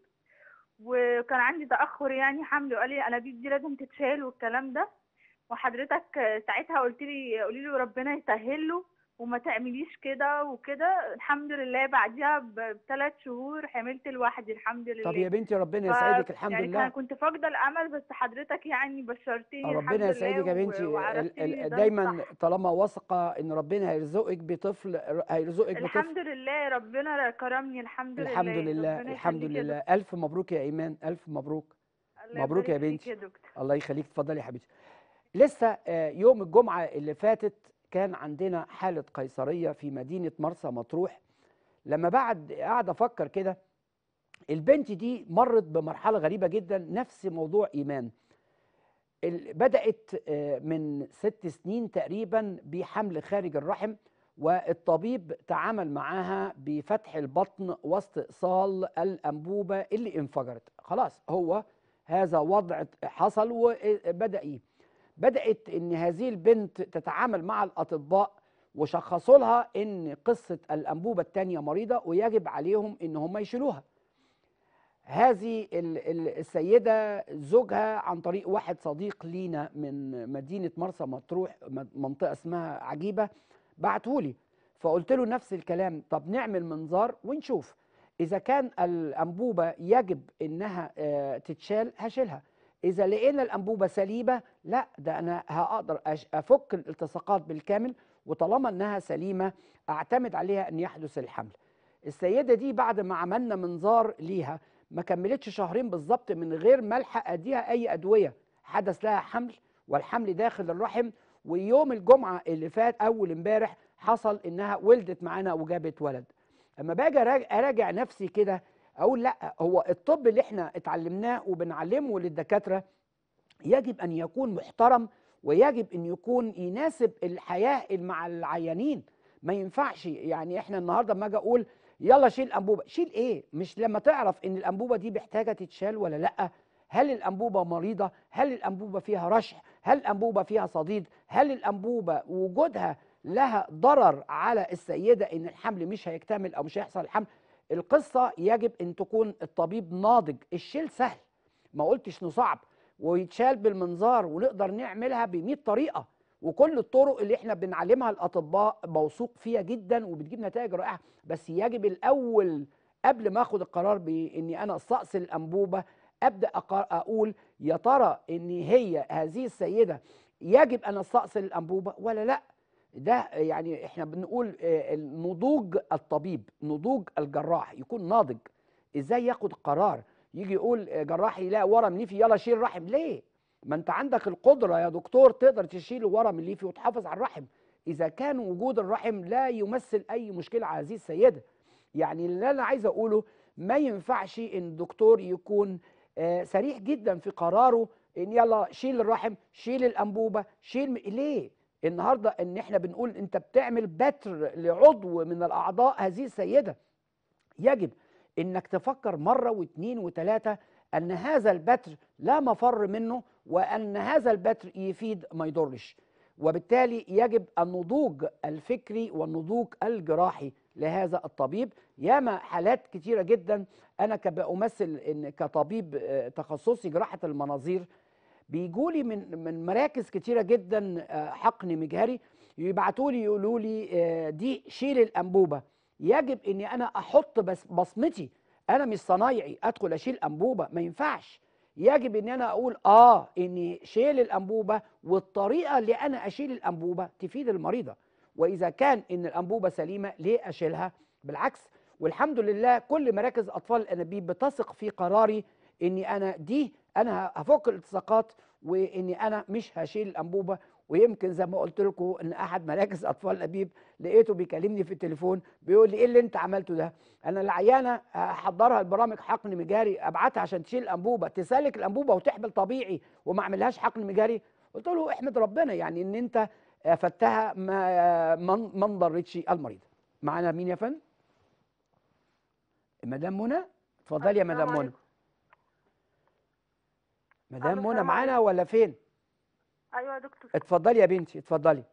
وكان عندي تاخر يعني حمل وقال لي الانابيب دي لازم تتشال والكلام ده وحضرتك ساعتها قلت لي قولي له ربنا يسهل له وما تعمليش كده وكده الحمد لله بعديها بثلاث شهور حملت لوحدي الحمد لله طب يا بنتي ربنا يسعدك الحمد يعني لله انا كنت فاقده الامل بس حضرتك يعني بشرتيني ربنا يسعدك يا بنتي دايما طالما واثقه ان ربنا هيرزقك بطفل هيرزقك بطفل الحمد لله ربنا كرمني الحمد, لله, لله الحمد لله الحمد لله الف مبروك يا ايمان الف مبروك مبروك يا بنتي الله يخليك اتفضلي يا حبيبتي لسه آه، يوم الجمعة اللي فاتت كان عندنا حالة قيصرية في مدينة مرسى مطروح لما بعد قاعد أفكر كده البنت دي مرت بمرحلة غريبة جدا نفس موضوع إيمان بدأت آه، من ست سنين تقريبا بحمل خارج الرحم والطبيب تعامل معاها بفتح البطن واستئصال الأنبوبة اللي انفجرت خلاص هو هذا وضع حصل وبدأ آه، إيه بدات ان هذه البنت تتعامل مع الاطباء وشخصوا لها ان قصه الانبوبه الثانيه مريضه ويجب عليهم ان هم يشيلوها هذه السيده زوجها عن طريق واحد صديق لينا من مدينه مرسى مطروح منطقه اسمها عجيبه بعته لي فقلت له نفس الكلام طب نعمل منظار ونشوف اذا كان الانبوبه يجب انها آه، تتشال هشيلها اذا لقينا الانبوبه سليبه لا ده انا هقدر افك الالتصاقات بالكامل وطالما انها سليمه اعتمد عليها ان يحدث الحمل السيده دي بعد ما عملنا منظار ليها ما كملتش شهرين بالظبط من غير ما الحق اديها اي ادويه حدث لها حمل والحمل داخل الرحم ويوم الجمعه اللي فات اول امبارح حصل انها ولدت معانا وجابت ولد اما باجي اراجع نفسي كده اقول لا هو الطب اللي احنا اتعلمناه وبنعلمه للدكاتره يجب أن يكون محترم ويجب أن يكون يناسب الحياة مع العيانين ما ينفعش يعني احنا النهارده لما اجي اقول يلا شيل انبوبه شيل ايه مش لما تعرف ان الانبوبه دي محتاجه تتشال ولا لا هل الانبوبه مريضه هل الانبوبه فيها رشح هل الانبوبه فيها صديد هل الانبوبه وجودها لها ضرر على السيده ان الحمل مش هيكتمل او مش هيحصل الحمل القصه يجب ان تكون الطبيب ناضج الشيل سهل ما قلتش انه صعب ويتشال بالمنظار ونقدر نعملها ب طريقه وكل الطرق اللي احنا بنعلمها الاطباء موثوق فيها جدا وبتجيب نتائج رائعه بس يجب الاول قبل ما اخد القرار باني انا استأصل الانبوبه ابدا اقول يا ترى ان هي هذه السيده يجب ان استأصل الانبوبه ولا لا ده يعني احنا بنقول آه، نضوج الطبيب نضوج الجراح يكون ناضج ازاي ياخد قرار يجي يقول آه، جراحي لا ورم ليفي يلا شيل رحم ليه ما انت عندك القدره يا دكتور تقدر تشيل ورم الليفي وتحافظ على الرحم اذا كان وجود الرحم لا يمثل اي مشكله على هذه السيده يعني اللي انا عايز اقوله ما ينفعش ان الدكتور يكون آه، سريح جدا في قراره ان يلا شيل الرحم شيل الانبوبه شيل م... ليه النهارده ان احنا بنقول انت بتعمل بتر لعضو من الاعضاء هذه السيده يجب انك تفكر مره واثنين وثلاثه ان هذا البتر لا مفر منه وان هذا البتر يفيد ما يضرش وبالتالي يجب النضوج الفكري والنضوج الجراحي لهذا الطبيب ياما حالات كتيره جدا انا كبمثل ان كطبيب آه، تخصصي جراحه المناظير بيجولي من من مراكز كتيره جدا آه، حقن مجهري يبعتوا لي يقولوا لي آه، دي شيل الانبوبه يجب اني انا احط بس بصمتي انا مش صنايعي ادخل اشيل انبوبه ما ينفعش يجب ان انا اقول اه اني شيل الانبوبه والطريقه اللي انا اشيل الانبوبه تفيد المريضه واذا كان ان الانبوبه سليمه ليه اشيلها بالعكس والحمد لله كل مراكز اطفال الانابيب بتثق في قراري اني انا دي انا هفك الالتصاقات واني انا مش هشيل الانبوبه ويمكن زي ما قلت لكم ان احد مراكز اطفال ابيب لقيته بيكلمني في التليفون بيقول لي ايه اللي انت عملته ده انا العيانه احضرها لبرامج حقن مجاري ابعتها عشان تشيل الانبوبه تسلك الانبوبه وتحمل طبيعي وما اعملهاش حقن مجاري قلت له احمد ربنا يعني ان انت آه، فتها ما آه، ما ضرتش المريض معانا مين يا فندم مدام منى اتفضلي يا مدام منى مدام منى معانا ولا فين ايوه يا دكتور اتفضلي يا بنتي اتفضلي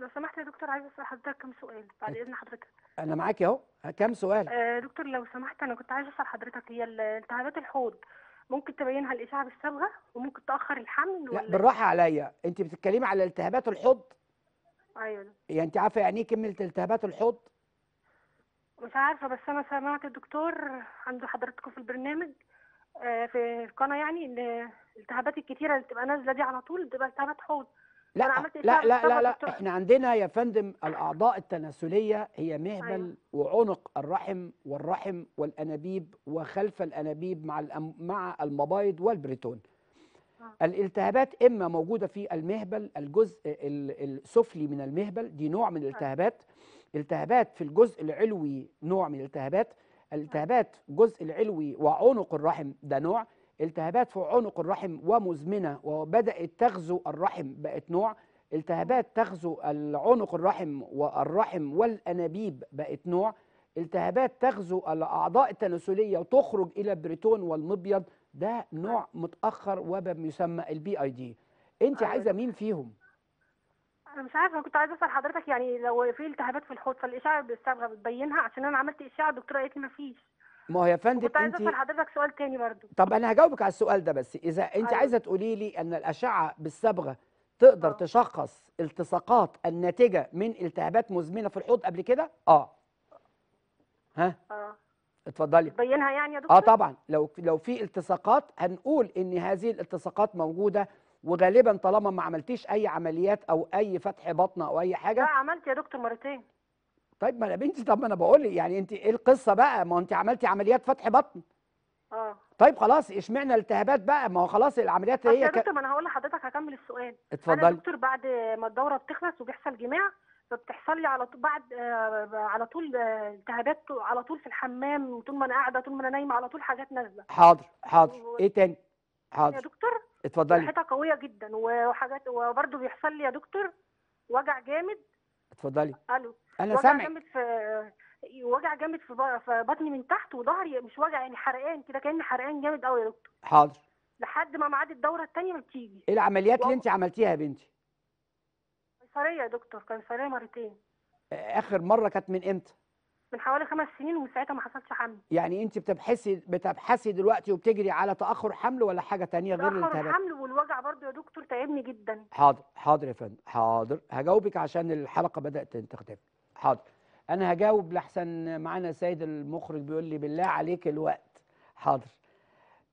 لو سمحت يا دكتور عايزه اسال حضرتك كام سؤال بعد إيه؟ اذن حضرتك انا معاكي اهو كام سؤال آه دكتور لو سمحت انا كنت عايزه اسال حضرتك هي التهابات الحوض ممكن تبينها الاشعه بالصبغه وممكن تاخر الحمل ولا لا بالراحه عليا انت بتتكلمي على التهابات الحوض ايوه يعني انت عارفه يعني ايه كلمه التهابات الحوض مش عارفه بس انا سمعت الدكتور عنده حضرتكم في البرنامج آه في القناه يعني ان الالتهابات الكتيره اللي بتبقى نازله دي على طول بتبقى التهابات حوض لا أنا عملت لا لا لا, لا احنا عندنا يا فندم الاعضاء التناسليه هي مهبل أيوة. وعنق الرحم والرحم والانابيب وخلف الانابيب مع مع المبايض والبريتون آه. الالتهابات اما موجوده في المهبل الجزء السفلي من المهبل دي نوع من أيوه. الالتهابات التهابات في الجزء العلوي نوع من الالتهابات التهابات الجزء العلوي وعنق الرحم ده نوع التهابات في عنق الرحم ومزمنة وبدأت تغزو الرحم بقت نوع التهابات تغزو عنق الرحم والرحم والأنابيب بقت نوع التهابات تغزو الأعضاء التناسلية وتخرج إلى البريتون والمبيض ده نوع متأخر وبيسمى البي اي دي انت أيوة. عايزة مين فيهم؟ انا مش عارفه كنت عايزه اسال حضرتك يعني لو في التهابات في الحوض فالاشعه بتبينها عشان انا عملت اشعه الدكتوره قالت لي ما فيش ما هو يا فندم كنت عايزه اسال حضرتك سؤال تاني برضو طب انا هجاوبك على السؤال ده بس اذا انت أيوة. عايزه تقولي لي ان الاشعه بالصبغه تقدر أوه. تشخص التصاقات الناتجه من التهابات مزمنه في الحوض قبل كده اه ها اه اتفضلي تبينها يعني يا دكتور اه طبعا لو لو في التصاقات هنقول ان هذه الالتصاقات موجوده وغالبا طالما ما عملتيش اي عمليات او اي فتح بطن او اي حاجه لا عملت يا دكتور مرتين طيب ما انا بنتي طب ما انا بقول لك يعني انت ايه القصه بقى ما انت عملتي عمليات فتح بطن اه طيب خلاص اشمعنى التهابات بقى ما هو خلاص العمليات هي يا دكتور ما انا هقول لحضرتك هكمل السؤال اتفضلي انا دكتور بعد ما الدوره بتخلص وبيحصل جماع فبتحصل لي على طول بعد آه على طول آه، التهابات على طول في الحمام طول ما انا قاعده طول ما انا نايمه على طول حاجات نازله حاضر حاضر و... ايه تاني حاضر يا دكتور اتفضلي صحتها قويه جدا وحاجات وبرده بيحصل لي يا دكتور وجع جامد اتفضلي الو انا سامعك جامد في وجع جامد في, بطني من تحت وظهري مش وجع يعني حرقان كده كاني حرقان جامد قوي يا دكتور حاضر لحد ما ميعاد الدوره الثانيه ما ايه العمليات اللي انت عملتيها يا بنتي قيصريه يا دكتور قيصريه مرتين آه، اخر مره كانت من امتى من حوالي خمس سنين وساعتها ما حصلش حمل يعني انت بتبحثي بتبحثي دلوقتي وبتجري على تاخر حمل ولا حاجه ثانيه غير الالتهاب تاخر حمل والوجع برضه يا دكتور تعبني جدا حاضر حاضر يا فندم حاضر هجاوبك عشان الحلقه بدات تختفي حاضر انا هجاوب لاحسن معانا السيد المخرج بيقول لي بالله عليك الوقت حاضر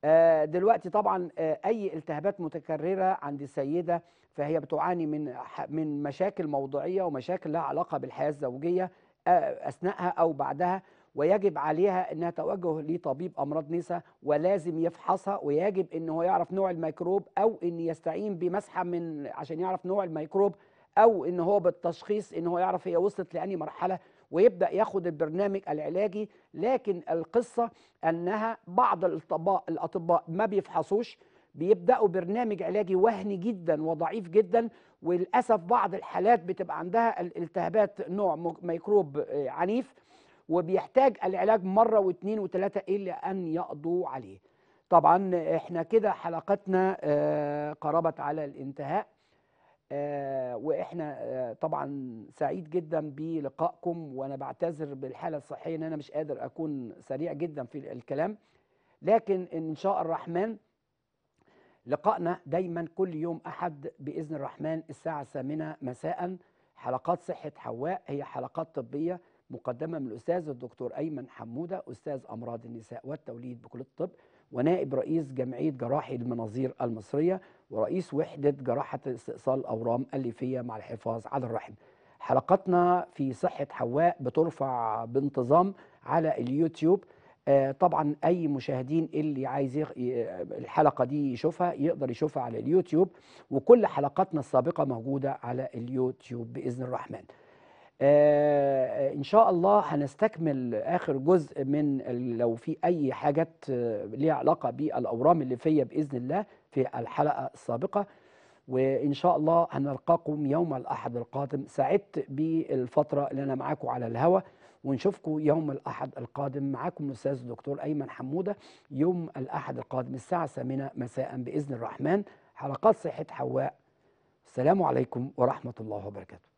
آه، دلوقتي طبعا آه، اي التهابات متكرره عند السيده فهي بتعاني من من مشاكل موضوعيه ومشاكل لها علاقه بالحياه الزوجيه آه، اثناءها او بعدها ويجب عليها انها توجه لطبيب امراض نساء ولازم يفحصها ويجب ان هو يعرف نوع الميكروب او ان يستعين بمسحه من عشان يعرف نوع الميكروب او ان هو بالتشخيص ان هو يعرف هي وصلت لاني مرحله ويبدا ياخد البرنامج العلاجي لكن القصه انها بعض الاطباء الاطباء ما بيفحصوش بيبداوا برنامج علاجي وهني جدا وضعيف جدا وللاسف بعض الحالات بتبقى عندها الالتهابات نوع ميكروب آه، عنيف وبيحتاج العلاج مره واثنين وثلاثه الى ان يقضوا عليه. طبعا احنا كده حلقتنا آه، قربت على الانتهاء آه، واحنا طبعا سعيد جدا بلقائكم وانا بعتذر بالحاله الصحيه ان انا مش قادر اكون سريع جدا في الكلام لكن ان شاء الرحمن لقائنا دايما كل يوم أحد بإذن الرحمن الساعة الثامنة مساء حلقات صحة حواء هي حلقات طبية مقدمة من الأستاذ الدكتور أيمن حمودة أستاذ أمراض النساء والتوليد بكلية الطب ونائب رئيس جمعية جراحي المناظير المصرية ورئيس وحدة جراحة استئصال الأورام الليفية مع الحفاظ على الرحم حلقتنا في صحة حواء بترفع بانتظام على اليوتيوب آه، طبعا اي مشاهدين اللي عايز الحلقه دي يشوفها يقدر يشوفها على اليوتيوب وكل حلقاتنا السابقه موجوده على اليوتيوب باذن الرحمن آه، آه، ان شاء الله هنستكمل اخر جزء من لو في اي حاجات ليها علاقه بالاورام اللي فيا باذن الله في الحلقه السابقه وان شاء الله هنلقاكم يوم الاحد القادم سعدت بالفتره اللي انا معاكم على الهواء ونشوفكم يوم الأحد القادم معاكم الأستاذ الدكتور أيمن حمودة يوم الأحد القادم الساعة الثامنة مساء بإذن الرحمن حلقات صحة حواء السلام عليكم ورحمة الله وبركاته